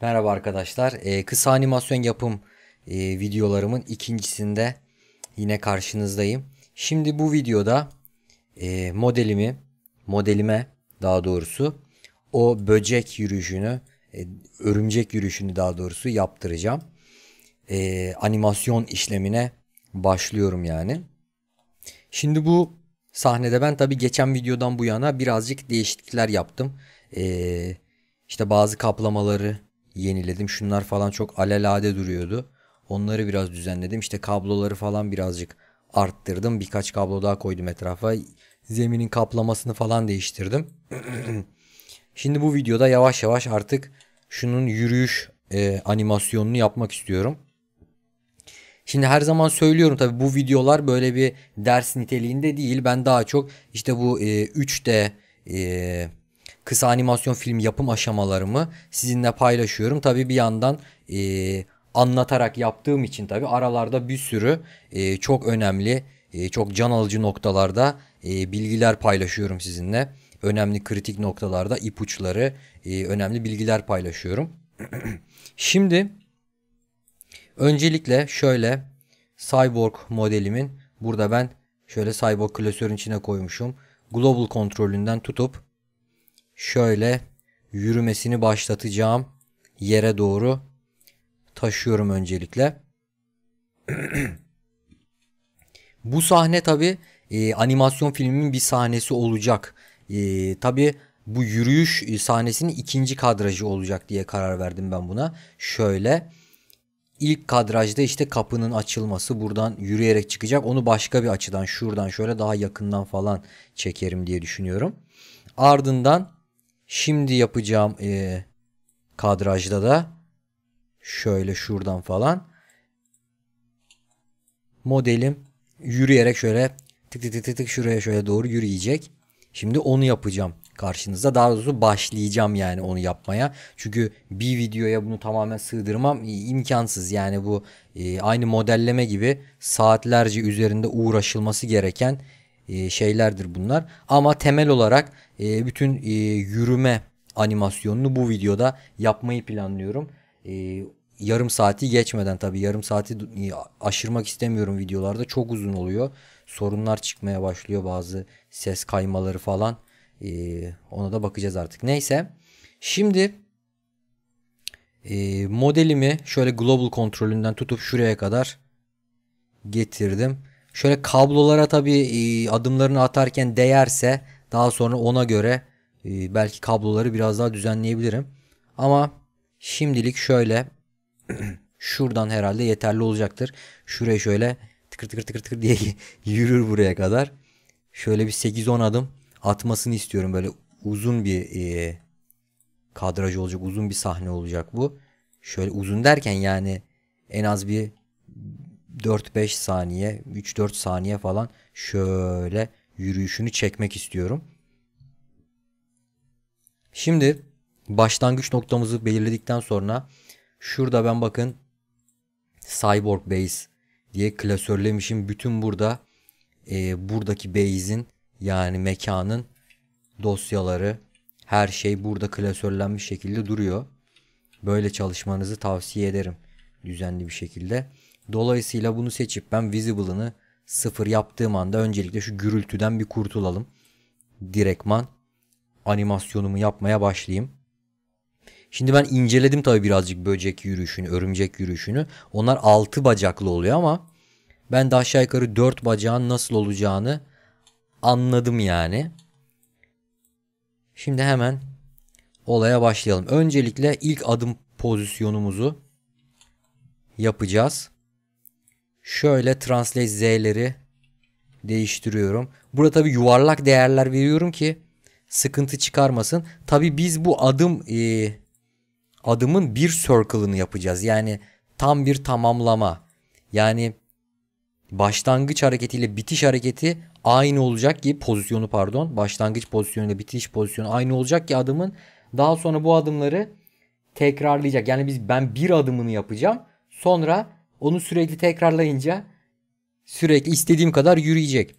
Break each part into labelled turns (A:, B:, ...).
A: Merhaba arkadaşlar. Ee, kısa animasyon yapım e, videolarımın ikincisinde yine karşınızdayım. Şimdi bu videoda e, modelimi, modelime daha doğrusu o böcek yürüyüşünü, e, örümcek yürüyüşünü daha doğrusu yaptıracağım. E, animasyon işlemine başlıyorum yani. Şimdi bu sahnede ben tabi geçen videodan bu yana birazcık değişiklikler yaptım. E, işte bazı kaplamaları yeniledim. Şunlar falan çok alelade duruyordu. Onları biraz düzenledim. İşte kabloları falan birazcık arttırdım. Birkaç kablo daha koydum etrafa. Zeminin kaplamasını falan değiştirdim. Şimdi bu videoda yavaş yavaş artık şunun yürüyüş e, animasyonunu yapmak istiyorum. Şimdi her zaman söylüyorum tabi bu videolar böyle bir ders niteliğinde değil. Ben daha çok işte bu e, 3D e, kısa animasyon film yapım aşamalarımı sizinle paylaşıyorum. Tabi bir yandan e, anlatarak yaptığım için tabi aralarda bir sürü e, çok önemli, e, çok can alıcı noktalarda e, bilgiler paylaşıyorum sizinle. Önemli kritik noktalarda ipuçları, e, önemli bilgiler paylaşıyorum. Şimdi öncelikle şöyle Cyborg modelimin burada ben şöyle Cyborg klasörün içine koymuşum. Global kontrolünden tutup şöyle yürümesini başlatacağım yere doğru taşıyorum öncelikle. Bu sahne tabi e, animasyon filminin bir sahnesi olacak. E, tabi bu yürüyüş e, sahnesinin ikinci kadrajı olacak diye karar verdim ben buna. Şöyle ilk kadrajda işte kapının açılması buradan yürüyerek çıkacak. Onu başka bir açıdan şuradan şöyle daha yakından falan çekerim diye düşünüyorum. Ardından Şimdi yapacağım e, kadrajda da şöyle şuradan falan modelim yürüyerek şöyle tık tık tık tık, tık şuraya şöyle doğru yürüyecek. Şimdi onu yapacağım karşınızda. Daha doğrusu başlayacağım yani onu yapmaya. Çünkü bir videoya bunu tamamen sığdırmam imkansız. Yani bu e, aynı modelleme gibi saatlerce üzerinde uğraşılması gereken e, şeylerdir bunlar. Ama temel olarak e, bütün e, yürüme animasyonunu bu videoda yapmayı planlıyorum. yarım saati geçmeden tabii yarım saati aşırmak istemiyorum videolarda çok uzun oluyor. Sorunlar çıkmaya başlıyor bazı ses kaymaları falan. ona da bakacağız artık. Neyse şimdi modelimi şöyle global kontrolünden tutup şuraya kadar getirdim. Şöyle kablolara tabii e, adımlarını atarken değerse daha sonra ona göre e, belki kabloları biraz daha düzenleyebilirim. Ama şimdilik şöyle şuradan herhalde yeterli olacaktır. Şuraya şöyle tıkır tıkır tıkır tıkır diye yürür buraya kadar. Şöyle bir 8-10 adım atmasını istiyorum. Böyle uzun bir e, kadraj olacak. Uzun bir sahne olacak bu. Şöyle uzun derken yani en az bir 4-5 saniye, 3-4 saniye falan şöyle yürüyüşünü çekmek istiyorum. Şimdi başlangıç noktamızı belirledikten sonra şurada ben bakın Cyborg Base diye klasörlemişim. Bütün burada e, buradaki base'in yani mekanın dosyaları her şey burada klasörlenmiş şekilde duruyor. Böyle çalışmanızı tavsiye ederim düzenli bir şekilde. Dolayısıyla bunu seçip ben visible'ını sıfır yaptığım anda öncelikle şu gürültüden bir kurtulalım. Direktman animasyonumu yapmaya başlayayım. Şimdi ben inceledim tabii birazcık böcek yürüyüşünü, örümcek yürüyüşünü. Onlar altı bacaklı oluyor ama ben de aşağı yukarı dört bacağın nasıl olacağını anladım yani. Şimdi hemen olaya başlayalım. Öncelikle ilk adım pozisyonumuzu yapacağız şöyle translate z'leri değiştiriyorum. Burada tabi yuvarlak değerler veriyorum ki sıkıntı çıkarmasın. Tabi biz bu adım e, adımın bir circle'ını yapacağız. Yani tam bir tamamlama. Yani başlangıç hareketiyle bitiş hareketi aynı olacak ki pozisyonu pardon başlangıç pozisyonuyla bitiş pozisyonu aynı olacak ki adımın daha sonra bu adımları tekrarlayacak. Yani biz ben bir adımını yapacağım. Sonra onu sürekli tekrarlayınca sürekli istediğim kadar yürüyecek.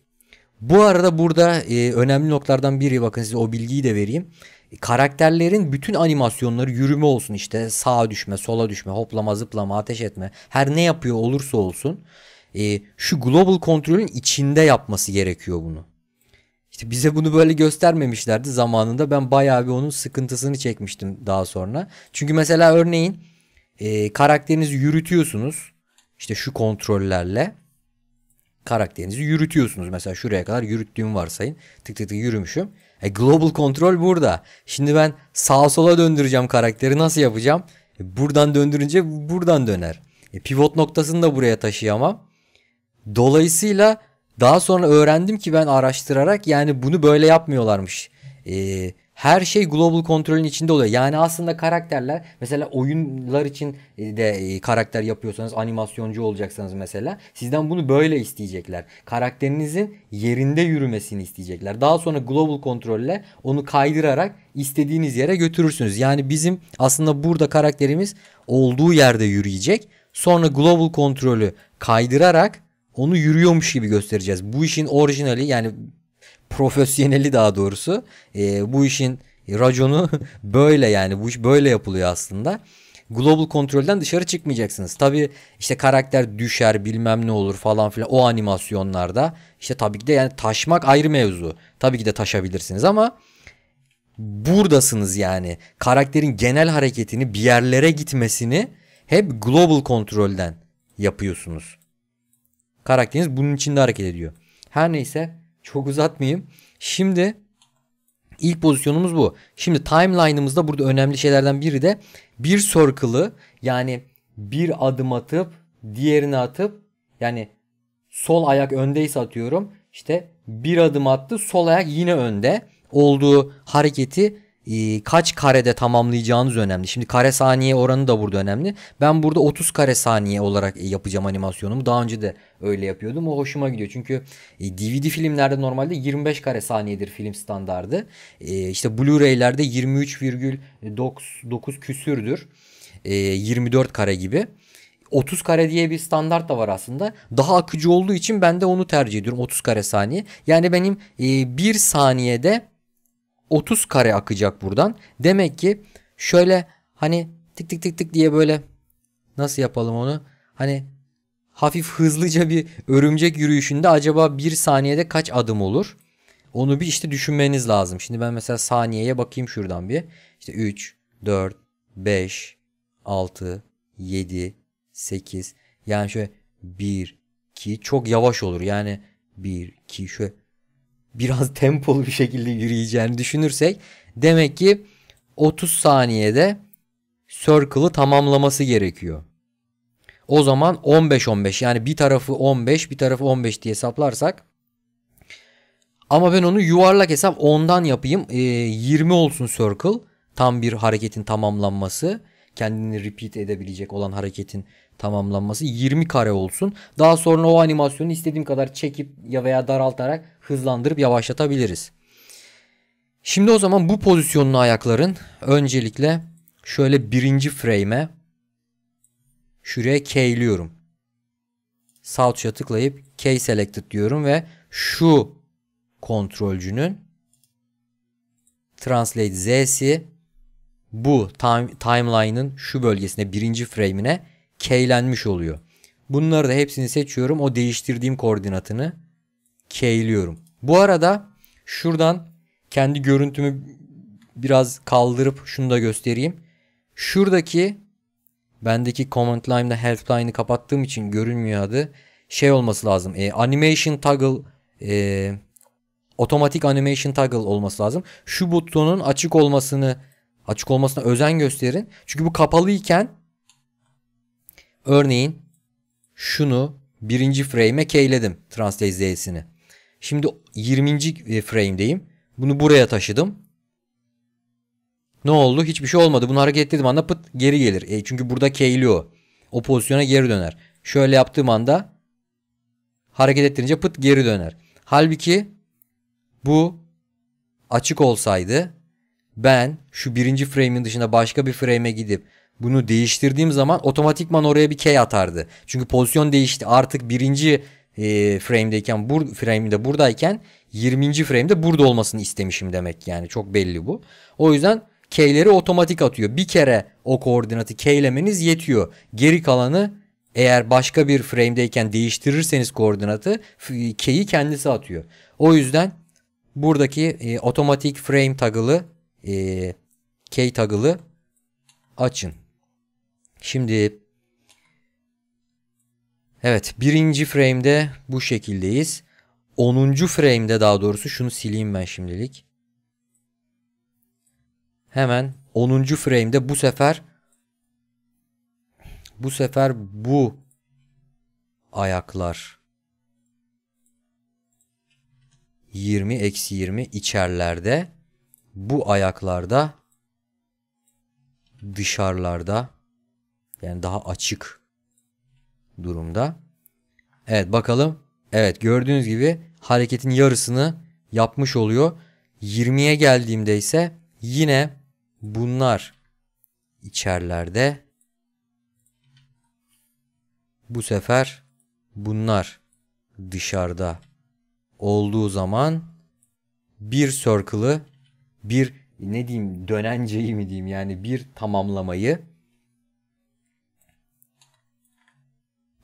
A: Bu arada burada e, önemli noktalardan biri bakın size o bilgiyi de vereyim. E, karakterlerin bütün animasyonları yürüme olsun işte sağa düşme, sola düşme, hoplama, zıplama, ateş etme her ne yapıyor olursa olsun e, şu global kontrolün içinde yapması gerekiyor bunu. İşte bize bunu böyle göstermemişlerdi zamanında ben bayağı bir onun sıkıntısını çekmiştim daha sonra. Çünkü mesela örneğin e, karakterinizi yürütüyorsunuz işte şu kontrollerle karakterinizi yürütüyorsunuz. Mesela şuraya kadar yürüttüğüm varsayın. Tık tık tık yürümüşüm. E, global kontrol burada. Şimdi ben sağa sola döndüreceğim karakteri nasıl yapacağım? E, buradan döndürünce buradan döner. E, pivot noktasını da buraya taşıyamam. Dolayısıyla daha sonra öğrendim ki ben araştırarak yani bunu böyle yapmıyorlarmış. Eee her şey global kontrolün içinde oluyor. Yani aslında karakterler mesela oyunlar için e, de e, karakter yapıyorsanız animasyoncu olacaksanız mesela sizden bunu böyle isteyecekler. Karakterinizin yerinde yürümesini isteyecekler. Daha sonra global kontrolle onu kaydırarak istediğiniz yere götürürsünüz. Yani bizim aslında burada karakterimiz olduğu yerde yürüyecek. Sonra global kontrolü kaydırarak onu yürüyormuş gibi göstereceğiz. Bu işin orijinali yani profesyoneli daha doğrusu e, bu işin raconu böyle yani bu iş böyle yapılıyor aslında. Global kontrolden dışarı çıkmayacaksınız. Tabi işte karakter düşer bilmem ne olur falan filan o animasyonlarda işte tabii ki de yani taşmak ayrı mevzu. Tabii ki de taşabilirsiniz ama buradasınız yani. Karakterin genel hareketini bir yerlere gitmesini hep global kontrolden yapıyorsunuz. Karakteriniz bunun içinde hareket ediyor. Her neyse çok uzatmayayım. Şimdi ilk pozisyonumuz bu. Şimdi timeline'ımızda burada önemli şeylerden biri de bir circle'ı yani bir adım atıp diğerini atıp yani sol ayak öndeyse atıyorum. işte bir adım attı sol ayak yine önde olduğu hareketi ee, kaç karede tamamlayacağınız önemli. Şimdi kare saniye oranı da burada önemli. Ben burada 30 kare saniye olarak e, yapacağım animasyonumu. Daha önce de öyle yapıyordum. O hoşuma gidiyor. Çünkü DVD e, filmlerde normalde 25 kare saniyedir film standardı. E, işte Blu-ray'lerde 23,9 küsürdür. 24 kare gibi. 30 kare diye bir standart da var aslında. Daha akıcı olduğu için ben de onu tercih ediyorum. 30 kare saniye. Yani benim e, 1 saniyede 30 kare akacak buradan. Demek ki şöyle hani tık tık tık tık diye böyle nasıl yapalım onu? Hani hafif hızlıca bir örümcek yürüyüşünde acaba bir saniyede kaç adım olur? Onu bir işte düşünmeniz lazım. Şimdi ben mesela saniyeye bakayım şuradan bir. İşte 3, 4, 5, 6, 7, 8. Yani şöyle 1, 2 çok yavaş olur. Yani 1, 2 şöyle biraz tempolu bir şekilde yürüyeceğini düşünürsek demek ki 30 saniyede circle'ı tamamlaması gerekiyor. O zaman 15-15 yani bir tarafı 15 bir tarafı 15 diye hesaplarsak ama ben onu yuvarlak hesap 10'dan yapayım e, ee, 20 olsun circle tam bir hareketin tamamlanması kendini repeat edebilecek olan hareketin tamamlanması 20 kare olsun. Daha sonra o animasyonu istediğim kadar çekip ya veya daraltarak hızlandırıp yavaşlatabiliriz. Şimdi o zaman bu pozisyonlu ayakların öncelikle şöyle birinci frame'e şuraya keyliyorum. Sağ tuşa tıklayıp key selected diyorum ve şu kontrolcünün translate z'si bu time, timeline'ın şu bölgesine birinci frame'ine K'lenmiş oluyor. Bunları da hepsini seçiyorum. O değiştirdiğim koordinatını K'liyorum. Bu arada şuradan kendi görüntümü biraz kaldırıp şunu da göstereyim. Şuradaki bendeki command line'da help line'ı kapattığım için görünmüyor adı. Şey olması lazım. E, animation toggle e, otomatik animation toggle olması lazım. Şu butonun açık olmasını açık olmasına özen gösterin. Çünkü bu kapalı iken Örneğin şunu birinci frame'e keyledim translate z'sini. Şimdi 20. E, frame'deyim. Bunu buraya taşıdım. Ne oldu? Hiçbir şey olmadı. Bunu hareket ettirdiğim anda pıt geri gelir. E çünkü burada keyliyor. O pozisyona geri döner. Şöyle yaptığım anda hareket ettirince pıt geri döner. Halbuki bu açık olsaydı ben şu birinci frame'in dışında başka bir frame'e gidip bunu değiştirdiğim zaman otomatikman oraya bir key atardı. Çünkü pozisyon değişti. Artık birinci e, frame'deyken bur, frame'de buradayken 20. frame'de burada olmasını istemişim demek yani çok belli bu. O yüzden key'leri otomatik atıyor. Bir kere o koordinatı keylemeniz yetiyor. Geri kalanı eğer başka bir frame'deyken değiştirirseniz koordinatı key'i kendisi atıyor. O yüzden buradaki e, otomatik frame tagılı e, key tagılı açın. Şimdi evet birinci frame'de bu şekildeyiz. 10. frame'de daha doğrusu şunu sileyim ben şimdilik. Hemen 10. frame'de bu sefer bu sefer bu ayaklar 20 eksi 20 içerlerde bu ayaklarda dışarılarda yani daha açık durumda. Evet bakalım. Evet gördüğünüz gibi hareketin yarısını yapmış oluyor. 20'ye geldiğimde ise yine bunlar içerlerde. Bu sefer bunlar dışarıda olduğu zaman bir circle'ı bir ne diyeyim dönenceyi mi diyeyim yani bir tamamlamayı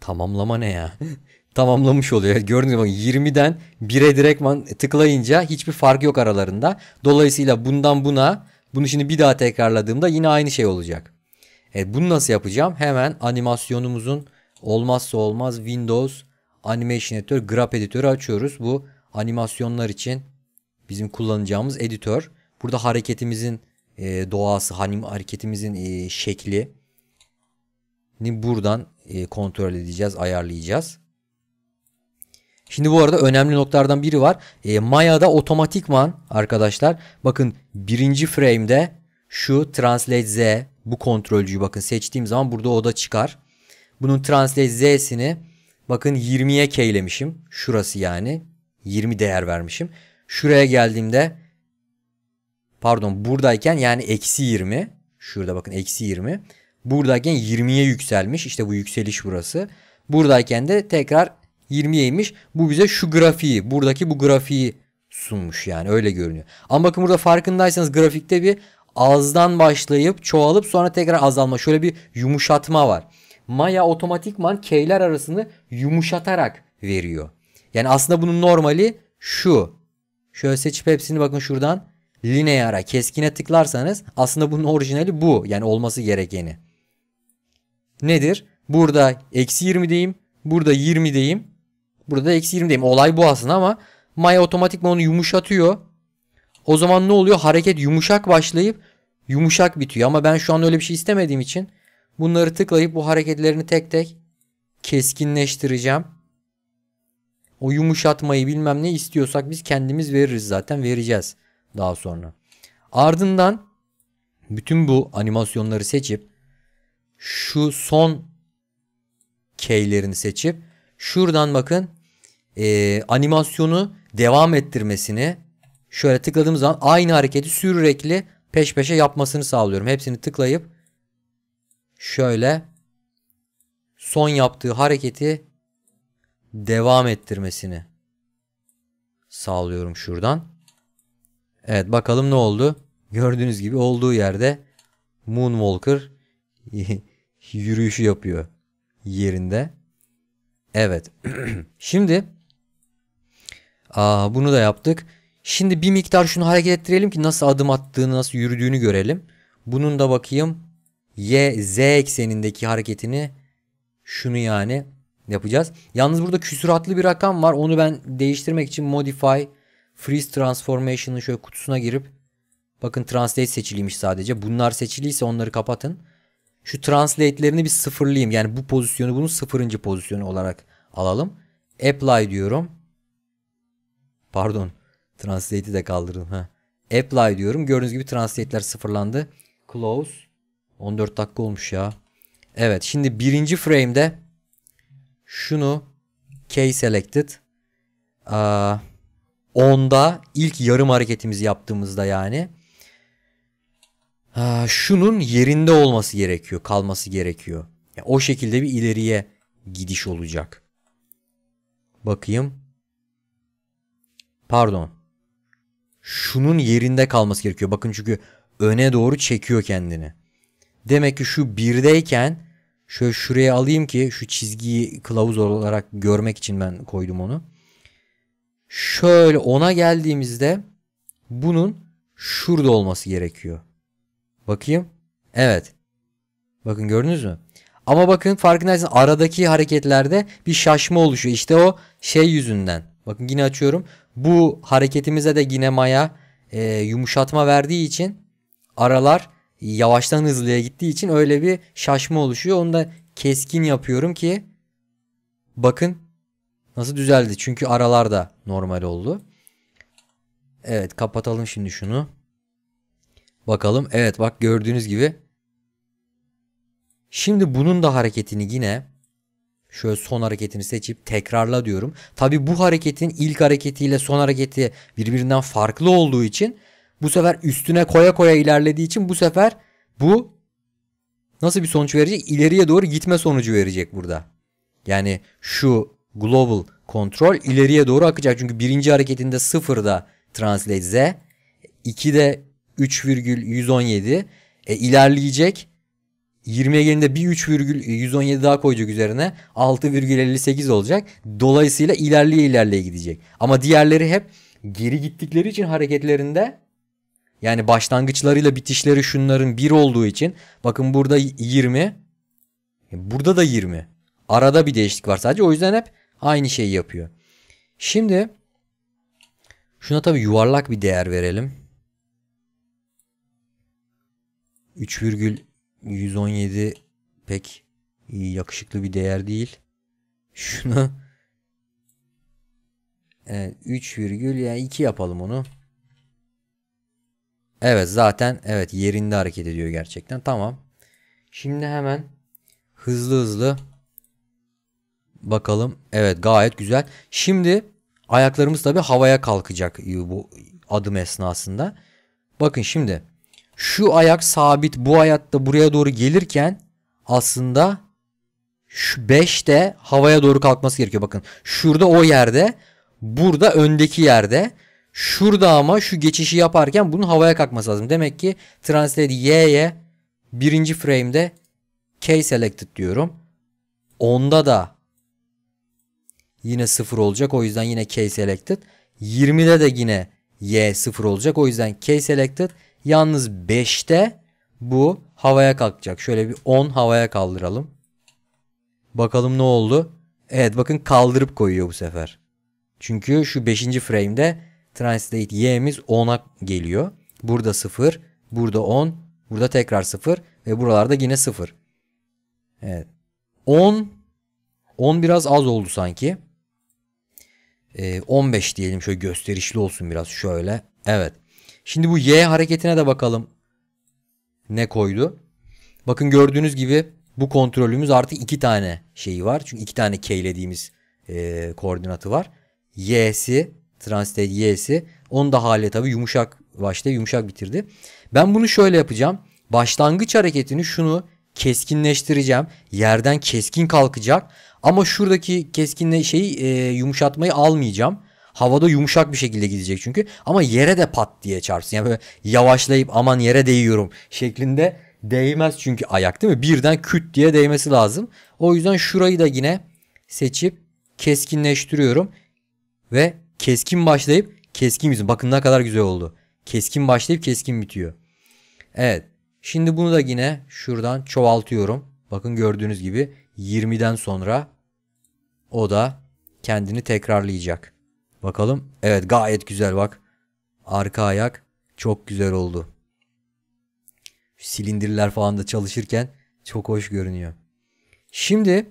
A: Tamamlama ne ya? tamamlamış oluyor. Gördüğünüz gibi 20'den 1'e direktman tıklayınca hiçbir fark yok aralarında. Dolayısıyla bundan buna bunu şimdi bir daha tekrarladığımda yine aynı şey olacak. E bunu nasıl yapacağım? Hemen animasyonumuzun olmazsa olmaz Windows Animation Editor Graph Editör'ü açıyoruz. Bu animasyonlar için bizim kullanacağımız editör. Burada hareketimizin e, doğası, hareketimizin e, şekli, ni buradan e, kontrol edeceğiz, ayarlayacağız. Şimdi bu arada önemli noktalardan biri var. E, Maya'da otomatikman arkadaşlar bakın birinci frame'de şu Translate Z bu kontrolcüyü bakın seçtiğim zaman burada o da çıkar. Bunun Translate Z'sini bakın 20'ye keylemişim. Şurası yani 20 değer vermişim. Şuraya geldiğimde pardon buradayken yani eksi 20 şurada bakın eksi 20 Buradayken 20'ye yükselmiş. İşte bu yükseliş burası. Buradayken de tekrar 20'ye Bu bize şu grafiği, buradaki bu grafiği sunmuş yani öyle görünüyor. Ama bakın burada farkındaysanız grafikte bir azdan başlayıp çoğalıp sonra tekrar azalma. Şöyle bir yumuşatma var. Maya otomatikman k'ler arasını yumuşatarak veriyor. Yani aslında bunun normali şu. Şöyle seçip hepsini bakın şuradan lineara keskine tıklarsanız aslında bunun orijinali bu. Yani olması gerekeni nedir? Burada eksi 20 diyeyim. Burada 20 diyeyim. Burada eksi 20 diyeyim. Olay bu aslında ama Maya otomatikman onu yumuşatıyor. O zaman ne oluyor? Hareket yumuşak başlayıp yumuşak bitiyor. Ama ben şu an öyle bir şey istemediğim için bunları tıklayıp bu hareketlerini tek tek keskinleştireceğim. O yumuşatmayı bilmem ne istiyorsak biz kendimiz veririz zaten vereceğiz daha sonra. Ardından bütün bu animasyonları seçip şu son keylerini seçip şuradan bakın e, animasyonu devam ettirmesini şöyle tıkladığım zaman aynı hareketi sürekli peş peşe yapmasını sağlıyorum. Hepsini tıklayıp şöyle son yaptığı hareketi devam ettirmesini sağlıyorum şuradan. Evet bakalım ne oldu. Gördüğünüz gibi olduğu yerde Moonwalker yürüyüşü yapıyor yerinde. Evet. Şimdi aa, bunu da yaptık. Şimdi bir miktar şunu hareket ettirelim ki nasıl adım attığını, nasıl yürüdüğünü görelim. Bunun da bakayım y, z eksenindeki hareketini şunu yani yapacağız. Yalnız burada küsuratlı bir rakam var. Onu ben değiştirmek için modify freeze transformation'ın şöyle kutusuna girip bakın translate seçiliymiş sadece. Bunlar seçiliyse onları kapatın şu translate'lerini bir sıfırlayayım. Yani bu pozisyonu bunun sıfırıncı pozisyonu olarak alalım. Apply diyorum. Pardon. Translate'i de kaldırdım. Ha. Apply diyorum. Gördüğünüz gibi translate'ler sıfırlandı. Close. 14 dakika olmuş ya. Evet şimdi birinci frame'de şunu key selected. Aa, onda ilk yarım hareketimizi yaptığımızda yani ha, şunun yerinde olması gerekiyor, kalması gerekiyor. Ya, o şekilde bir ileriye gidiş olacak. Bakayım. Pardon. Şunun yerinde kalması gerekiyor. Bakın çünkü öne doğru çekiyor kendini. Demek ki şu birdeyken şöyle şuraya alayım ki şu çizgiyi kılavuz olarak görmek için ben koydum onu. Şöyle ona geldiğimizde bunun şurada olması gerekiyor. Bakayım. Evet. Bakın gördünüz mü? Ama bakın farkındaysanız aradaki hareketlerde bir şaşma oluşuyor. İşte o şey yüzünden. Bakın yine açıyorum. Bu hareketimize de yine maya e, yumuşatma verdiği için aralar yavaştan hızlıya gittiği için öyle bir şaşma oluşuyor. Onu da keskin yapıyorum ki bakın nasıl düzeldi. Çünkü aralar da normal oldu. Evet kapatalım şimdi şunu. Bakalım evet bak gördüğünüz gibi. Şimdi bunun da hareketini yine şöyle son hareketini seçip tekrarla diyorum. Tabi bu hareketin ilk hareketiyle son hareketi birbirinden farklı olduğu için bu sefer üstüne koya koya ilerlediği için bu sefer bu nasıl bir sonuç verecek? İleriye doğru gitme sonucu verecek burada. Yani şu global kontrol ileriye doğru akacak. Çünkü birinci hareketinde sıfırda translate z, 2'de 3,117. E, ilerleyecek. 20'ye gelince bir 3,117 daha koyacak üzerine 6,58 olacak. Dolayısıyla ilerleye ilerleye gidecek. Ama diğerleri hep geri gittikleri için hareketlerinde yani başlangıçlarıyla bitişleri şunların bir olduğu için bakın burada 20 burada da 20 arada bir değişiklik var sadece o yüzden hep aynı şeyi yapıyor. Şimdi şuna tabi yuvarlak bir değer verelim. 3,117 pek yakışıklı bir değer değil. Şunu evet, 3, yani 2 yapalım onu. Evet zaten evet yerinde hareket ediyor gerçekten. Tamam. Şimdi hemen hızlı hızlı bakalım. Evet gayet güzel. Şimdi ayaklarımız tabi havaya kalkacak bu adım esnasında. Bakın şimdi şu ayak sabit bu hayatta buraya doğru gelirken aslında şu 5 de havaya doğru kalkması gerekiyor. Bakın şurada o yerde burada öndeki yerde şurada ama şu geçişi yaparken bunun havaya kalkması lazım. Demek ki translate y'ye birinci frame'de k selected diyorum. Onda da yine 0 olacak. O yüzden yine k selected. 20'de de yine y 0 olacak. O yüzden k selected Yalnız 5'te bu havaya kalkacak. Şöyle bir 10 havaya kaldıralım. Bakalım ne oldu? Evet bakın kaldırıp koyuyor bu sefer. Çünkü şu 5. frame'de translate y'miz 10'a geliyor. Burada 0, burada 10, burada tekrar 0 ve buralarda yine 0. Evet. 10 10 biraz az oldu sanki. Ee, 15 diyelim şöyle gösterişli olsun biraz şöyle. Evet. Şimdi bu Y hareketine de bakalım ne koydu. Bakın gördüğünüz gibi bu kontrolümüz artık iki tane şeyi var. Çünkü iki tane keylediğimiz e, koordinatı var. Y'si, translate Y'si. Onu da hale tabii yumuşak başta yumuşak bitirdi. Ben bunu şöyle yapacağım. Başlangıç hareketini şunu keskinleştireceğim. Yerden keskin kalkacak. Ama şuradaki keskinle şeyi e, yumuşatmayı almayacağım. Havada yumuşak bir şekilde gidecek çünkü. Ama yere de pat diye çarpsın. Yani böyle yavaşlayıp aman yere değiyorum şeklinde değmez çünkü ayak değil mi? Birden küt diye değmesi lazım. O yüzden şurayı da yine seçip keskinleştiriyorum. Ve keskin başlayıp keskin bitiyor. Bakın ne kadar güzel oldu. Keskin başlayıp keskin bitiyor. Evet. Şimdi bunu da yine şuradan çoğaltıyorum. Bakın gördüğünüz gibi 20'den sonra o da kendini tekrarlayacak. Bakalım. Evet gayet güzel bak. Arka ayak çok güzel oldu. Silindirler falan da çalışırken çok hoş görünüyor. Şimdi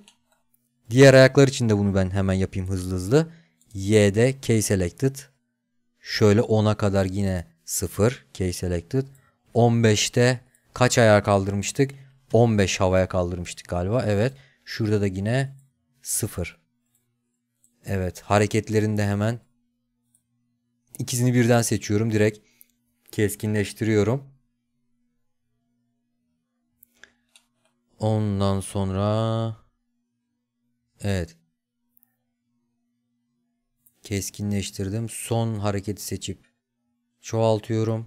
A: diğer ayaklar için de bunu ben hemen yapayım hızlı hızlı. Y'de K selected. Şöyle 10'a kadar yine 0 K selected. 15'te kaç ayağa kaldırmıştık? 15 havaya kaldırmıştık galiba. Evet. Şurada da yine 0. Evet hareketlerinde hemen ikisini birden seçiyorum direkt keskinleştiriyorum. Ondan sonra evet keskinleştirdim. Son hareketi seçip çoğaltıyorum.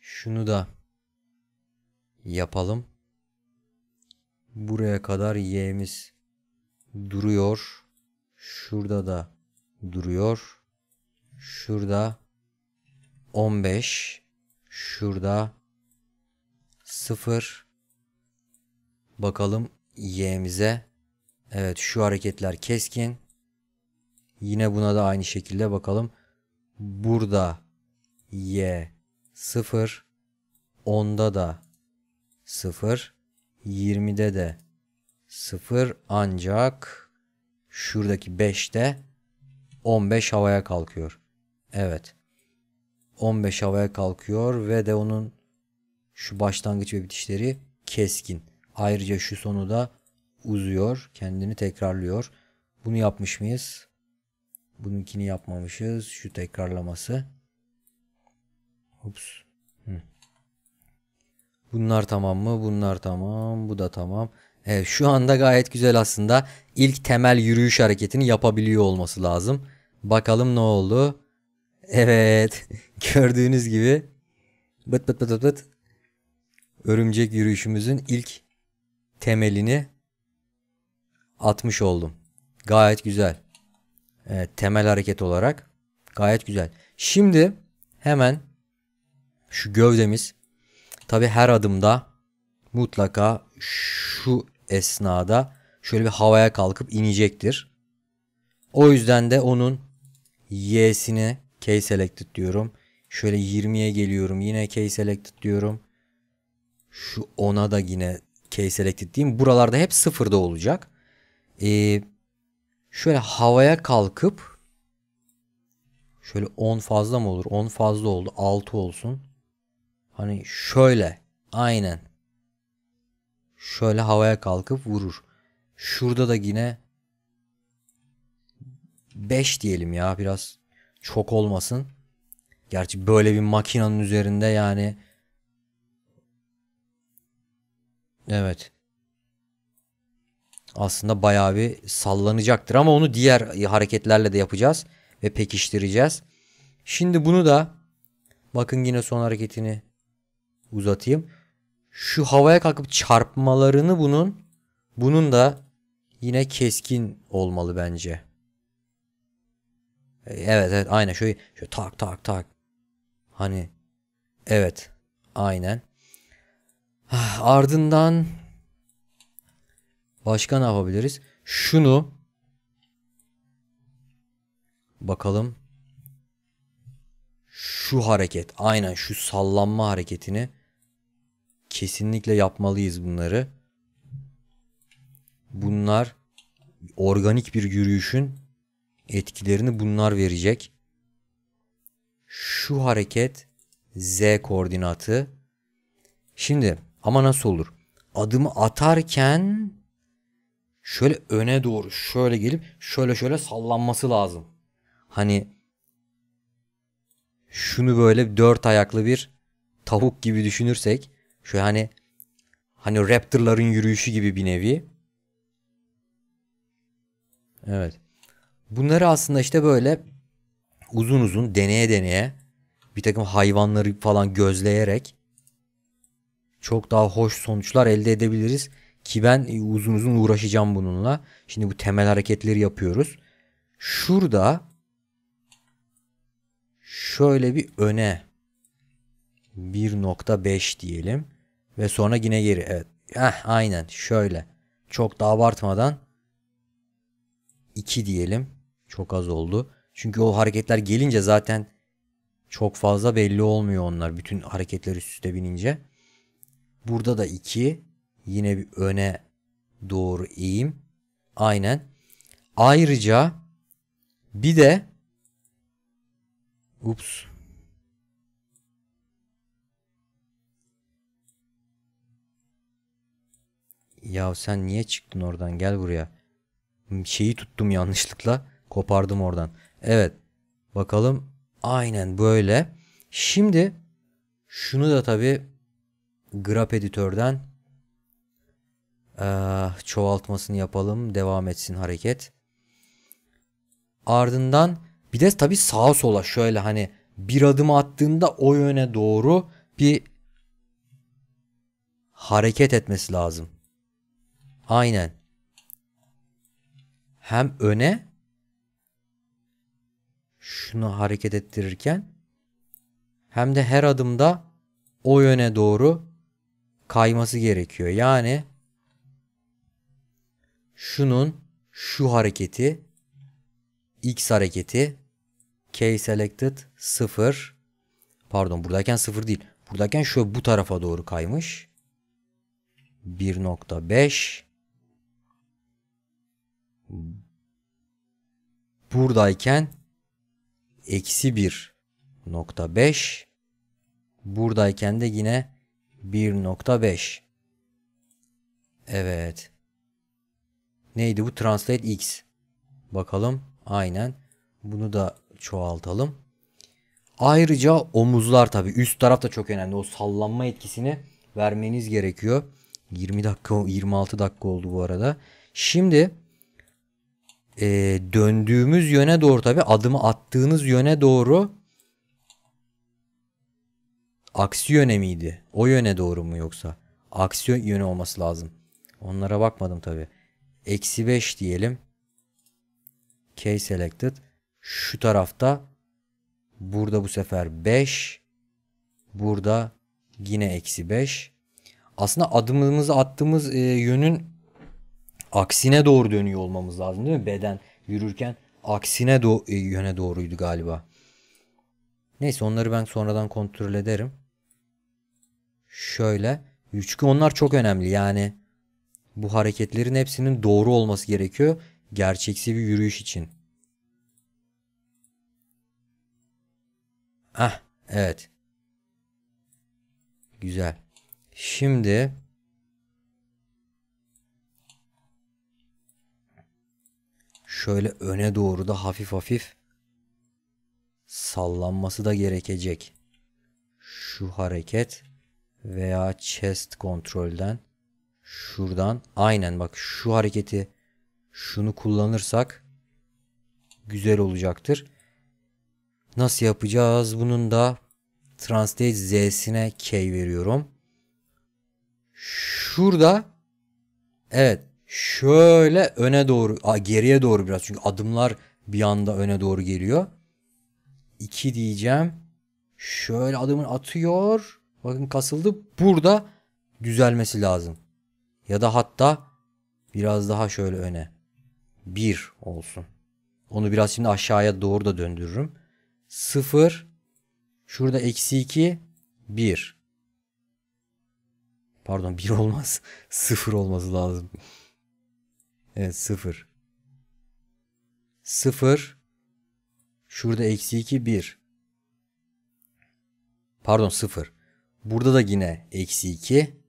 A: Şunu da yapalım. Buraya kadar y'miz duruyor. Şurada da duruyor. Şurada 15. Şurada 0. Bakalım y'mize. Evet şu hareketler keskin. Yine buna da aynı şekilde bakalım. Burada y 0. Onda da 0. 20'de de 0 ancak şuradaki 5'te 15 havaya kalkıyor. Evet. 15 havaya kalkıyor ve de onun şu başlangıç ve bitişleri keskin. Ayrıca şu sonu da uzuyor. Kendini tekrarlıyor. Bunu yapmış mıyız? Bununkini yapmamışız. Şu tekrarlaması. Ups. Bunlar tamam mı? Bunlar tamam. Bu da tamam. Evet, şu anda gayet güzel aslında. İlk temel yürüyüş hareketini yapabiliyor olması lazım. Bakalım ne oldu? Evet. Gördüğünüz gibi bıt bıt bıt bıt bıt örümcek yürüyüşümüzün ilk temelini atmış oldum. Gayet güzel. Evet, temel hareket olarak gayet güzel. Şimdi hemen şu gövdemiz Tabi her adımda mutlaka şu esnada şöyle bir havaya kalkıp inecektir. O yüzden de onun y'sini key selected diyorum. Şöyle 20'ye geliyorum yine key selected diyorum. Şu 10'a da yine key selected diyeyim. Buralarda hep sıfırda olacak. Ee, şöyle havaya kalkıp şöyle 10 fazla mı olur? 10 fazla oldu. 6 olsun. Hani şöyle aynen şöyle havaya kalkıp vurur. Şurada da yine 5 diyelim ya biraz çok olmasın. Gerçi böyle bir makinanın üzerinde yani Evet. Aslında bayağı bir sallanacaktır ama onu diğer hareketlerle de yapacağız ve pekiştireceğiz. Şimdi bunu da bakın yine son hareketini uzatayım. Şu havaya kalkıp çarpmalarını bunun bunun da yine keskin olmalı bence. E, evet evet aynen şöyle, şöyle tak tak tak. Hani evet aynen. Ah, ardından başka ne yapabiliriz? Şunu bakalım. Şu hareket aynen şu sallanma hareketini Kesinlikle yapmalıyız bunları. Bunlar organik bir yürüyüşün etkilerini bunlar verecek. Şu hareket Z koordinatı. Şimdi ama nasıl olur? Adımı atarken şöyle öne doğru şöyle gelip şöyle şöyle sallanması lazım. Hani şunu böyle dört ayaklı bir tavuk gibi düşünürsek şu hani hani Raptor'ların yürüyüşü gibi bir nevi. Evet. Bunları aslında işte böyle uzun uzun deneye deneye bir takım hayvanları falan gözleyerek çok daha hoş sonuçlar elde edebiliriz. Ki ben e, uzun uzun uğraşacağım bununla. Şimdi bu temel hareketleri yapıyoruz. Şurada şöyle bir öne 1.5 diyelim. Ve sonra yine geri. Evet. Heh, aynen şöyle. Çok da abartmadan 2 diyelim. Çok az oldu. Çünkü o hareketler gelince zaten çok fazla belli olmuyor onlar. Bütün hareketler üst üste binince. Burada da 2. Yine bir öne doğru eğim. Aynen. Ayrıca bir de ups Ya sen niye çıktın oradan gel buraya. Şeyi tuttum yanlışlıkla. Kopardım oradan. Evet. Bakalım. Aynen böyle. Şimdi şunu da tabi grap editörden ee, çoğaltmasını yapalım. Devam etsin hareket. Ardından bir de tabi sağa sola şöyle hani bir adım attığında o yöne doğru bir hareket etmesi lazım. Aynen. Hem öne şunu hareket ettirirken hem de her adımda o yöne doğru kayması gerekiyor. Yani şunun şu hareketi X hareketi K selected 0 pardon buradayken 0 değil. Buradayken şöyle bu tarafa doğru kaymış. 1.5 buradayken eksi 1.5 buradayken de yine 1.5 Evet neydi bu translate x bakalım aynen bunu da çoğaltalım ayrıca omuzlar tabi üst taraf da çok önemli o sallanma etkisini vermeniz gerekiyor 20 dakika 26 dakika oldu bu arada şimdi e, döndüğümüz yöne doğru tabi adımı attığınız yöne doğru aksi yöne miydi? O yöne doğru mu yoksa? Aksi yönü olması lazım. Onlara bakmadım tabi. Eksi 5 diyelim. K selected. Şu tarafta burada bu sefer 5 burada yine eksi 5 aslında adımımızı attığımız e, yönün aksine doğru dönüyor olmamız lazım değil mi? Beden yürürken aksine do e, yöne doğruydu galiba. Neyse onları ben sonradan kontrol ederim. Şöyle. Çünkü onlar çok önemli. Yani bu hareketlerin hepsinin doğru olması gerekiyor. Gerçeksi bir yürüyüş için. Ah evet. Güzel. Şimdi şöyle öne doğru da hafif hafif sallanması da gerekecek. Şu hareket veya chest kontrolden şuradan aynen bak şu hareketi şunu kullanırsak güzel olacaktır. Nasıl yapacağız? Bunun da Translate Z'sine K veriyorum. Şurada evet şöyle öne doğru, geriye doğru biraz çünkü adımlar bir anda öne doğru geliyor. 2 diyeceğim. Şöyle adımını atıyor. Bakın kasıldı. Burada düzelmesi lazım. Ya da hatta biraz daha şöyle öne. 1 olsun. Onu biraz şimdi aşağıya doğru da döndürürüm. 0 Şurada eksi 2 1 Pardon 1 olmaz. 0 olması lazım. Evet sıfır. Sıfır. Şurada eksi iki bir. Pardon sıfır. Burada da yine eksi iki.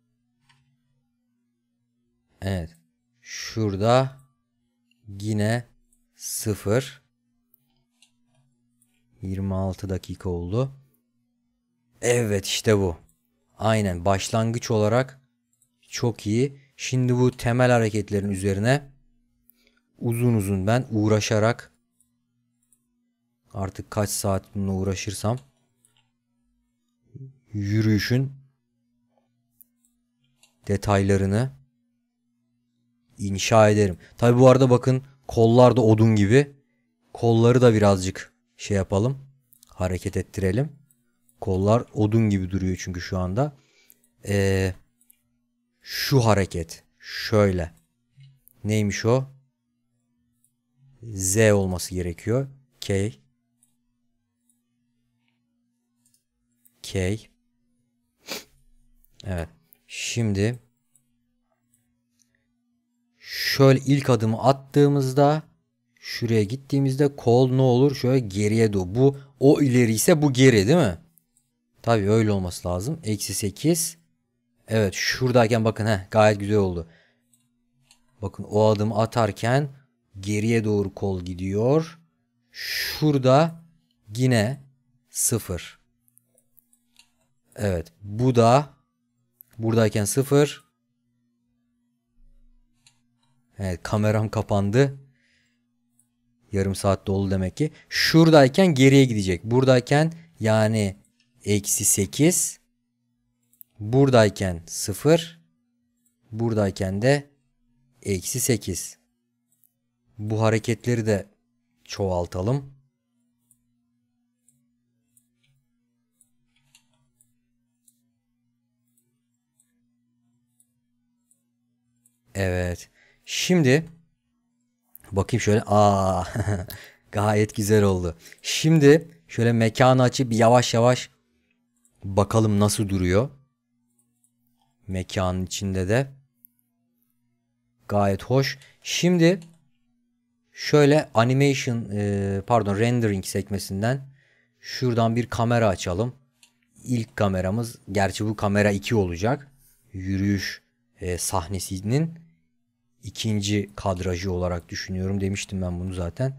A: Evet. Şurada yine sıfır. 26 dakika oldu. Evet işte bu. Aynen başlangıç olarak çok iyi. Şimdi bu temel hareketlerin üzerine uzun uzun ben uğraşarak artık kaç saat bununla uğraşırsam yürüyüşün detaylarını inşa ederim. Tabi bu arada bakın kollar da odun gibi. Kolları da birazcık şey yapalım. Hareket ettirelim. Kollar odun gibi duruyor çünkü şu anda. Ee, şu hareket. Şöyle. Neymiş o? Z olması gerekiyor. K K Evet. Şimdi şöyle ilk adımı attığımızda şuraya gittiğimizde kol ne olur? Şöyle geriye doğru. Bu o ileri ise bu geri değil mi? Tabii öyle olması lazım. Eksi 8. Evet şuradayken bakın heh, gayet güzel oldu. Bakın o adımı atarken geriye doğru kol gidiyor. Şurada yine 0. Evet bu da buradayken 0. Evet kameram kapandı. Yarım saat dolu demek ki. Şuradayken geriye gidecek. Buradayken yani eksi 8. Buradayken 0. Buradayken de eksi 8. Bu hareketleri de çoğaltalım. Evet. Şimdi bakayım şöyle. Aa gayet güzel oldu. Şimdi şöyle mekanı açıp yavaş yavaş bakalım nasıl duruyor. Mekanın içinde de gayet hoş. Şimdi Şöyle animation e, pardon rendering sekmesinden şuradan bir kamera açalım. İlk kameramız gerçi bu kamera 2 olacak. Yürüyüş e, sahnesinin ikinci kadrajı olarak düşünüyorum demiştim ben bunu zaten.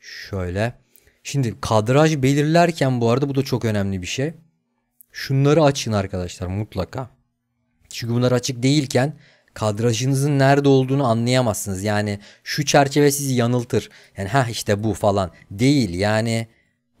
A: Şöyle. Şimdi kadraj belirlerken bu arada bu da çok önemli bir şey. Şunları açın arkadaşlar mutlaka. Çünkü bunlar açık değilken kadrajınızın nerede olduğunu anlayamazsınız. Yani şu çerçeve sizi yanıltır. Yani ha işte bu falan değil. Yani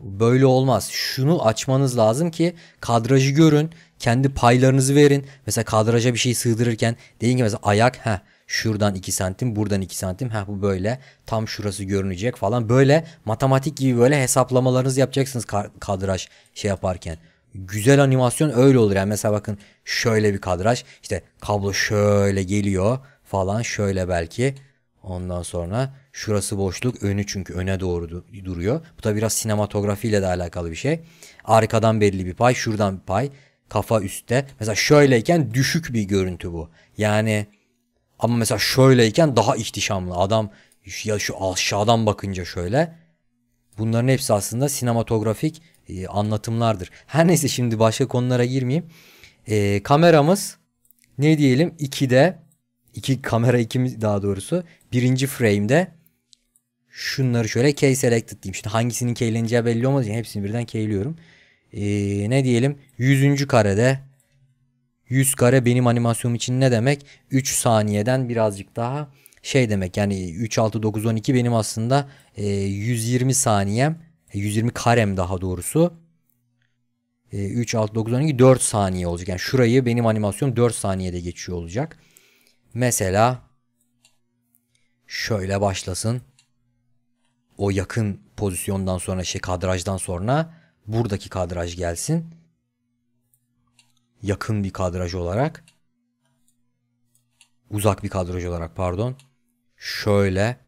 A: böyle olmaz. Şunu açmanız lazım ki kadrajı görün. Kendi paylarınızı verin. Mesela kadraja bir şey sığdırırken deyin ki mesela ayak ha şuradan 2 santim buradan 2 santim ha bu böyle tam şurası görünecek falan böyle matematik gibi böyle hesaplamalarınızı yapacaksınız kadraj şey yaparken güzel animasyon öyle olur. Yani mesela bakın şöyle bir kadraj. işte kablo şöyle geliyor falan şöyle belki. Ondan sonra şurası boşluk önü çünkü öne doğru duruyor. Bu da biraz sinematografiyle de alakalı bir şey. Arkadan belli bir pay, şuradan bir pay. Kafa üstte. Mesela şöyleyken düşük bir görüntü bu. Yani ama mesela şöyleyken daha ihtişamlı. Adam ya şu aşağıdan bakınca şöyle. Bunların hepsi aslında sinematografik e, anlatımlardır. Her neyse şimdi başka konulara girmeyeyim. E, kameramız ne diyelim 2'de iki kamera ikimiz daha doğrusu birinci frame'de şunları şöyle key selected diyeyim. Şimdi hangisinin keyleneceği belli olmaz. Yani hepsini birden keyliyorum. Ee, ne diyelim 100. karede 100 kare benim animasyonum için ne demek? 3 saniyeden birazcık daha şey demek yani 3, 6, 9, 12 benim aslında e, 120 saniyem 120 e, karem daha doğrusu. 3, 6, 9, 12, 4 saniye olacak. Yani şurayı benim animasyon 4 saniyede geçiyor olacak. Mesela şöyle başlasın. O yakın pozisyondan sonra şey kadrajdan sonra buradaki kadraj gelsin. Yakın bir kadraj olarak. Uzak bir kadraj olarak pardon. Şöyle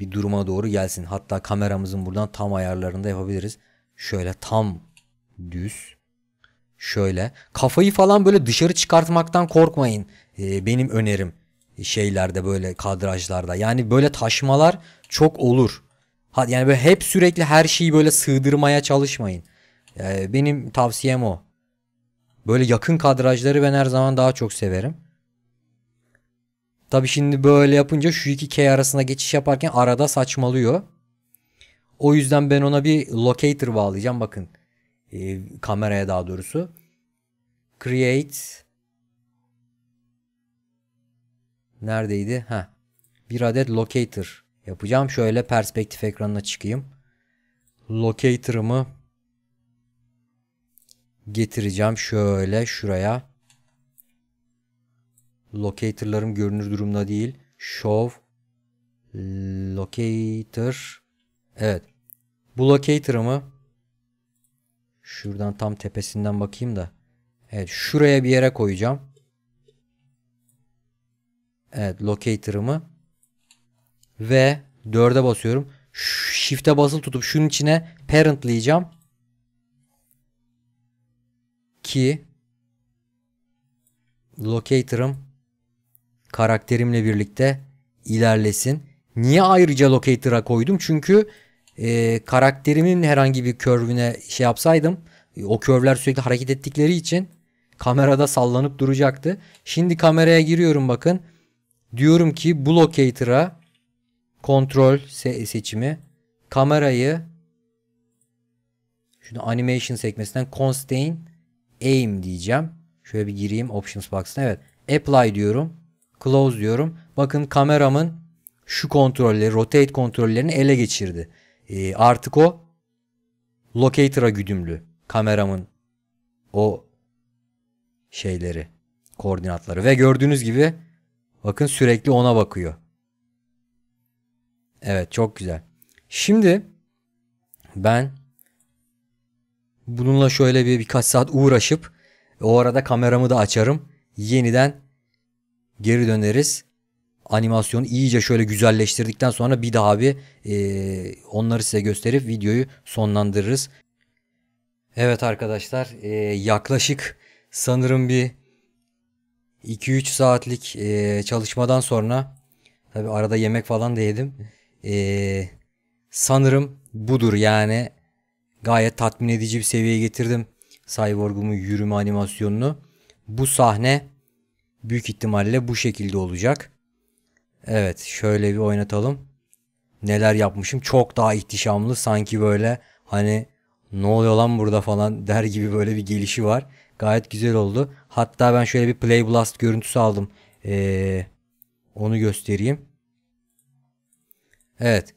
A: bir duruma doğru gelsin. Hatta kameramızın buradan tam ayarlarında yapabiliriz. Şöyle tam düz. Şöyle. Kafayı falan böyle dışarı çıkartmaktan korkmayın. Ee, benim önerim şeylerde böyle kadrajlarda. Yani böyle taşmalar çok olur. Yani böyle hep sürekli her şeyi böyle sığdırmaya çalışmayın. Ee, benim tavsiyem o. Böyle yakın kadrajları ben her zaman daha çok severim. Tabi şimdi böyle yapınca şu iki k arasına geçiş yaparken arada saçmalıyor. O yüzden ben ona bir locator bağlayacağım. Bakın e, kameraya daha doğrusu. Create neredeydi? Ha. Bir adet locator yapacağım. Şöyle perspektif ekranına çıkayım. Locator'ımı getireceğim şöyle şuraya. Locator'larım görünür durumda değil. Show Locator Evet. Bu locator'ımı şuradan tam tepesinden bakayım da. Evet şuraya bir yere koyacağım. Evet locator'ımı ve 4'e basıyorum. Shift'e basılı tutup şunun içine parentlayacağım. Ki locator'ım karakterimle birlikte ilerlesin. Niye ayrıca locator'a koydum? Çünkü e, karakterimin herhangi bir körvüne şey yapsaydım o körvler sürekli hareket ettikleri için kamerada sallanıp duracaktı. Şimdi kameraya giriyorum bakın. Diyorum ki bu locator'a kontrol se seçimi kamerayı şunu animation sekmesinden constrain aim diyeceğim. Şöyle bir gireyim options box'ına. Evet. Apply diyorum. Close diyorum. Bakın kameramın şu kontrolleri, rotate kontrollerini ele geçirdi. E, artık o locator'a güdümlü kameramın o şeyleri, koordinatları. Ve gördüğünüz gibi bakın sürekli ona bakıyor. Evet çok güzel. Şimdi ben bununla şöyle bir birkaç saat uğraşıp o arada kameramı da açarım. Yeniden geri döneriz. Animasyonu iyice şöyle güzelleştirdikten sonra bir daha bir e, onları size gösterip videoyu sonlandırırız. Evet arkadaşlar e, yaklaşık sanırım bir 2-3 saatlik e, çalışmadan sonra tabi arada yemek falan da yedim. E, sanırım budur yani gayet tatmin edici bir seviyeye getirdim. Cyborg'umun yürüme animasyonunu. Bu sahne büyük ihtimalle bu şekilde olacak. Evet şöyle bir oynatalım. Neler yapmışım çok daha ihtişamlı sanki böyle hani ne oluyor lan burada falan der gibi böyle bir gelişi var. Gayet güzel oldu. Hatta ben şöyle bir Play Blast görüntüsü aldım. Ee, onu göstereyim. Evet.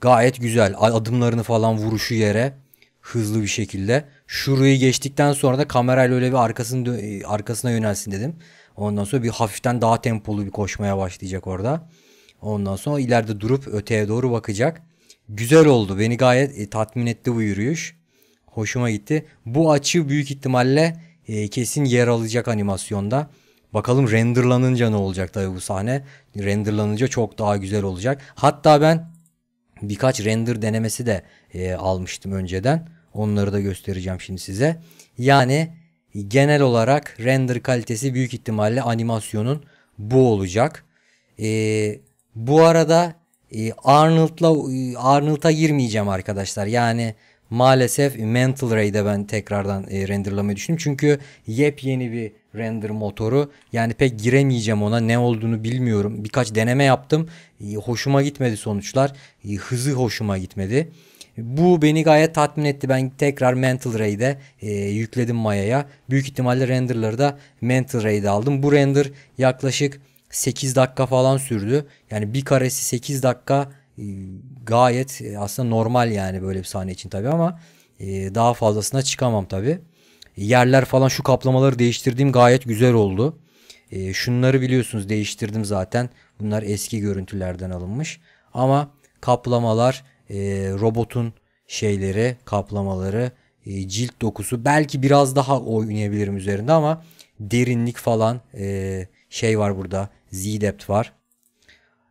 A: Gayet güzel. Adımlarını falan vuruşu yere hızlı bir şekilde. Şurayı geçtikten sonra da kamerayla öyle bir arkasını arkasına yönelsin dedim. Ondan sonra bir hafiften daha tempolu bir koşmaya başlayacak orada. Ondan sonra ileride durup öteye doğru bakacak. Güzel oldu. Beni gayet e, tatmin etti bu yürüyüş. Hoşuma gitti. Bu açı büyük ihtimalle e, kesin yer alacak animasyonda. Bakalım renderlanınca ne olacak tabi bu sahne. Renderlanınca çok daha güzel olacak. Hatta ben birkaç render denemesi de e, almıştım önceden. Onları da göstereceğim şimdi size. Yani genel olarak render kalitesi büyük ihtimalle animasyonun bu olacak. Ee, bu arada e, Arnold'la e, Arnold'a girmeyeceğim arkadaşlar. Yani maalesef Mental Ray'de ben tekrardan e, renderlamayı düşündüm. Çünkü yepyeni bir render motoru. Yani pek giremeyeceğim ona. Ne olduğunu bilmiyorum. Birkaç deneme yaptım. E, hoşuma gitmedi sonuçlar. E, hızı hoşuma gitmedi. Bu beni gayet tatmin etti. Ben tekrar Mental Ray'de e, yükledim Maya'ya. Büyük ihtimalle renderları da Mental Ray'de aldım. Bu render yaklaşık 8 dakika falan sürdü. Yani bir karesi 8 dakika e, gayet e, aslında normal yani böyle bir sahne için tabii ama e, daha fazlasına çıkamam tabii. Yerler falan şu kaplamaları değiştirdiğim gayet güzel oldu. E, şunları biliyorsunuz değiştirdim zaten. Bunlar eski görüntülerden alınmış. Ama kaplamalar e, robotun şeyleri, kaplamaları, e, cilt dokusu belki biraz daha oynayabilirim üzerinde ama derinlik falan e, şey var burada. Z-Depth var.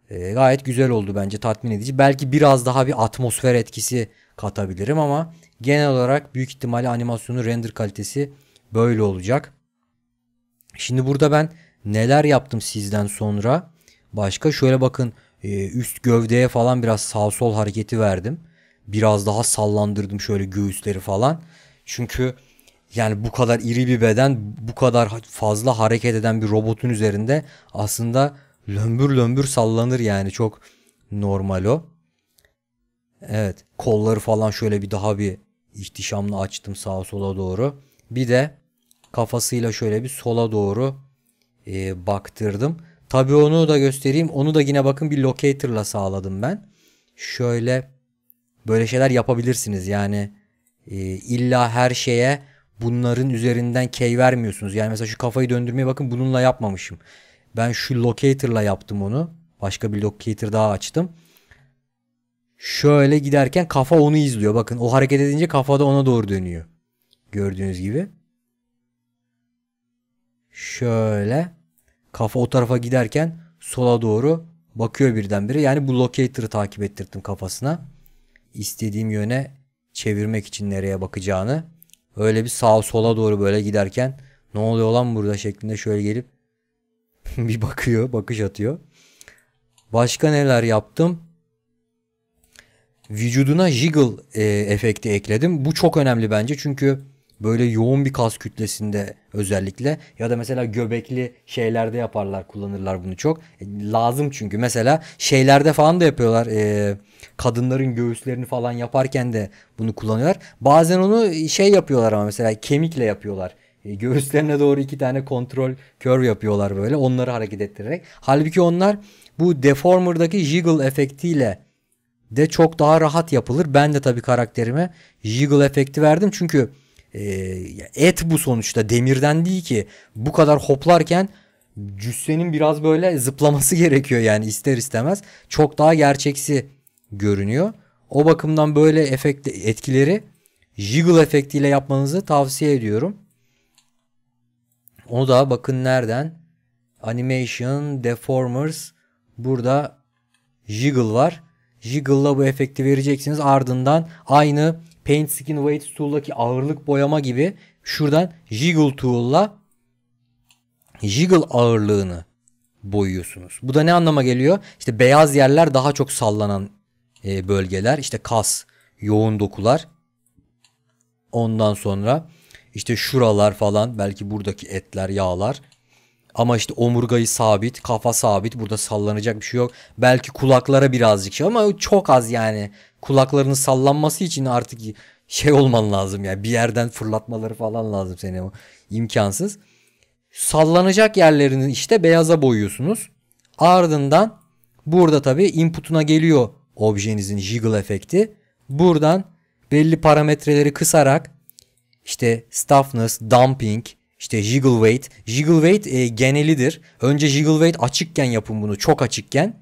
A: E, gayet güzel oldu bence tatmin edici. Belki biraz daha bir atmosfer etkisi katabilirim ama genel olarak büyük ihtimalle animasyonu render kalitesi böyle olacak. Şimdi burada ben neler yaptım sizden sonra? Başka şöyle bakın ee, üst gövdeye falan biraz sağ sol hareketi verdim. Biraz daha sallandırdım şöyle göğüsleri falan. Çünkü yani bu kadar iri bir beden, bu kadar fazla hareket eden bir robotun üzerinde aslında lömbür lömbür sallanır yani çok normal o. Evet, kolları falan şöyle bir daha bir ihtişamlı açtım sağa sola doğru. Bir de kafasıyla şöyle bir sola doğru e, baktırdım. Tabii onu da göstereyim. Onu da yine bakın bir locator'la sağladım ben. Şöyle böyle şeyler yapabilirsiniz. Yani e, illa her şeye bunların üzerinden key vermiyorsunuz. Yani mesela şu kafayı döndürmeye bakın bununla yapmamışım. Ben şu locator'la yaptım onu. Başka bir locator daha açtım. Şöyle giderken kafa onu izliyor. Bakın o hareket edince kafa da ona doğru dönüyor. Gördüğünüz gibi. Şöyle. Kafa o tarafa giderken sola doğru bakıyor birdenbire. Yani bu locator'ı takip ettirdim kafasına. İstediğim yöne çevirmek için nereye bakacağını. Öyle bir sağa sola doğru böyle giderken ne oluyor lan burada şeklinde şöyle gelip bir bakıyor, bakış atıyor. Başka neler yaptım? Vücuduna jiggle e, efekti ekledim. Bu çok önemli bence çünkü böyle yoğun bir kas kütlesinde özellikle ya da mesela göbekli şeylerde yaparlar kullanırlar bunu çok e, lazım çünkü mesela şeylerde falan da yapıyorlar e, kadınların göğüslerini falan yaparken de bunu kullanıyorlar bazen onu şey yapıyorlar ama mesela kemikle yapıyorlar e, göğüslerine doğru iki tane kontrol curve yapıyorlar böyle onları hareket ettirerek halbuki onlar bu deformerdaki jiggle efektiyle de çok daha rahat yapılır. Ben de tabii karakterime jiggle efekti verdim. Çünkü e, et bu sonuçta demirden değil ki bu kadar hoplarken cüssenin biraz böyle zıplaması gerekiyor yani ister istemez çok daha gerçeksi görünüyor. O bakımdan böyle efekt, etkileri jiggle efektiyle yapmanızı tavsiye ediyorum. Onu da bakın nereden? Animation, Deformers. Burada Jiggle var. Jiggle'la bu efekti vereceksiniz. Ardından aynı Paint Skin Weight Tool'daki ağırlık boyama gibi şuradan Jiggle Tool'la Jiggle ağırlığını boyuyorsunuz. Bu da ne anlama geliyor? İşte beyaz yerler daha çok sallanan e, bölgeler. İşte kas, yoğun dokular. Ondan sonra işte şuralar falan belki buradaki etler, yağlar ama işte omurgayı sabit, kafa sabit. Burada sallanacak bir şey yok. Belki kulaklara birazcık şey ama çok az yani. Kulaklarının sallanması için artık şey olman lazım yani. Bir yerden fırlatmaları falan lazım seni ama imkansız. Sallanacak yerlerini işte beyaza boyuyorsunuz. Ardından burada tabii input'una geliyor objenizin jiggle efekti. Buradan belli parametreleri kısarak işte stiffness, dumping, işte jiggle Jiggleweight. Jiggleweight e, genelidir. Önce jiggle Jiggleweight açıkken yapın bunu. Çok açıkken.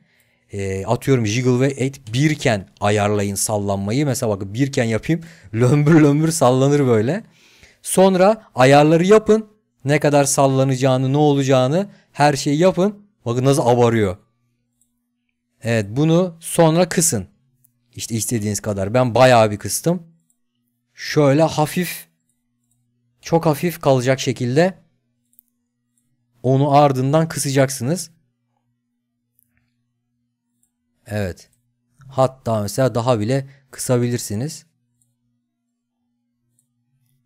A: E, atıyorum jiggle Jiggleweight birken ayarlayın sallanmayı. Mesela bakın birken yapayım. Lömbür lömbür sallanır böyle. Sonra ayarları yapın. Ne kadar sallanacağını, ne olacağını her şeyi yapın. Bakın nasıl abarıyor. Evet bunu sonra kısın. İşte istediğiniz kadar. Ben bayağı bir kıstım. Şöyle hafif çok hafif kalacak şekilde onu ardından kısacaksınız. Evet. Hatta mesela daha bile kısabilirsiniz.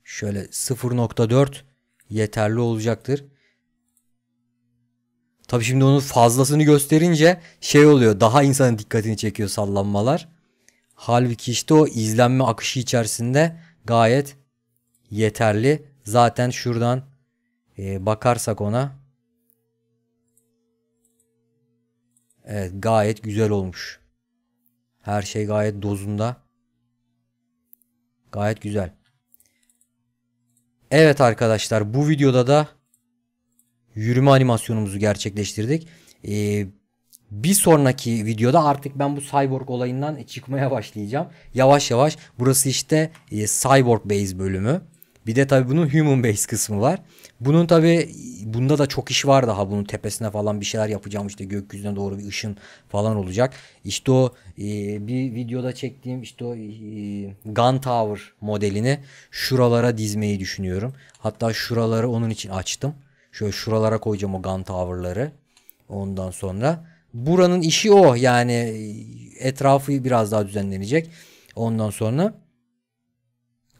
A: Şöyle 0.4 yeterli olacaktır. Tabi şimdi onun fazlasını gösterince şey oluyor. Daha insanın dikkatini çekiyor sallanmalar. Halbuki işte o izlenme akışı içerisinde gayet yeterli. Zaten şuradan e, bakarsak ona evet gayet güzel olmuş. Her şey gayet dozunda. Gayet güzel. Evet arkadaşlar bu videoda da yürüme animasyonumuzu gerçekleştirdik. Ee, bir sonraki videoda artık ben bu cyborg olayından çıkmaya başlayacağım. Yavaş yavaş burası işte e, cyborg base bölümü. Bir de tabii bunun human base kısmı var. Bunun tabii bunda da çok iş var daha bunun tepesine falan bir şeyler yapacağım işte gökyüzüne doğru bir ışın falan olacak. İşte o e, bir videoda çektiğim işte o e, Gun Tower modelini şuralara dizmeyi düşünüyorum. Hatta şuraları onun için açtım. Şöyle şuralara koyacağım o Gun Tower'ları. Ondan sonra buranın işi o yani e, etrafı biraz daha düzenlenecek. Ondan sonra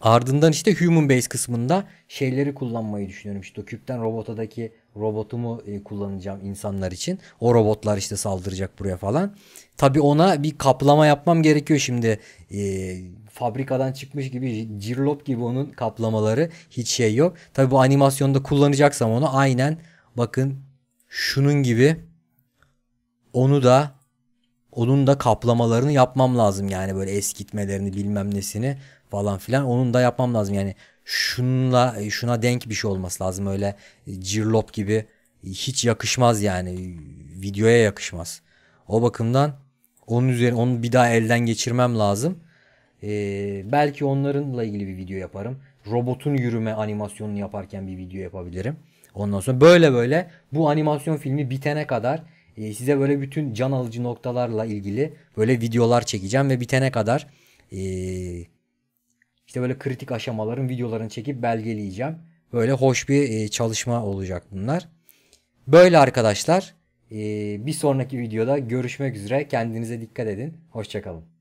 A: Ardından işte human base kısmında şeyleri kullanmayı düşünüyorum. İşte o küpten robotadaki robotumu e, kullanacağım insanlar için. O robotlar işte saldıracak buraya falan. Tabi ona bir kaplama yapmam gerekiyor şimdi. E, fabrikadan çıkmış gibi cirlop gibi onun kaplamaları hiç şey yok. Tabi bu animasyonda kullanacaksam onu aynen bakın şunun gibi onu da onun da kaplamalarını yapmam lazım yani böyle eskitmelerini bilmem nesini falan filan. Onun da yapmam lazım yani şunla şuna denk bir şey olması lazım öyle cirlop gibi hiç yakışmaz yani videoya yakışmaz. O bakımdan onun üzerine onu bir daha elden geçirmem lazım. Ee, belki onlarınla ilgili bir video yaparım. Robotun yürüme animasyonunu yaparken bir video yapabilirim. Ondan sonra böyle böyle bu animasyon filmi bitene kadar e, size böyle bütün can alıcı noktalarla ilgili böyle videolar çekeceğim ve bitene kadar eee işte böyle kritik aşamaların videolarını çekip belgeleyeceğim. Böyle hoş bir e, çalışma olacak bunlar. Böyle arkadaşlar. E, bir sonraki videoda görüşmek üzere. Kendinize dikkat edin. Hoşçakalın.